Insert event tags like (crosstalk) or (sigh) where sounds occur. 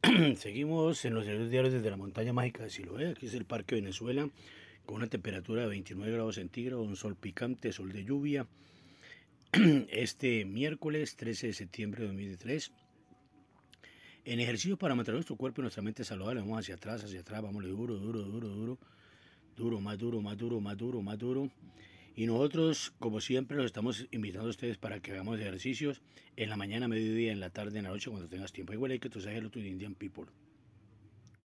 (clears throat) Seguimos en los diarios desde la montaña mágica de Siloé. Aquí es el Parque Venezuela, con una temperatura de 29 grados centígrados, un sol picante, sol de lluvia. (clears throat) Este miércoles 13 de septiembre de 2003. En ejercicio para mantener nuestro cuerpo y nuestra mente saludable, vamos hacia atrás, hacia atrás, vamos duro, duro, duro, duro, duro, duro, más duro, más duro, más duro. Más duro. Y nosotros, como siempre, los estamos invitando a ustedes para que hagamos ejercicios en la mañana, mediodía, en la tarde, en la noche, cuando tengas tiempo. Igual hay que tu otro Indian People.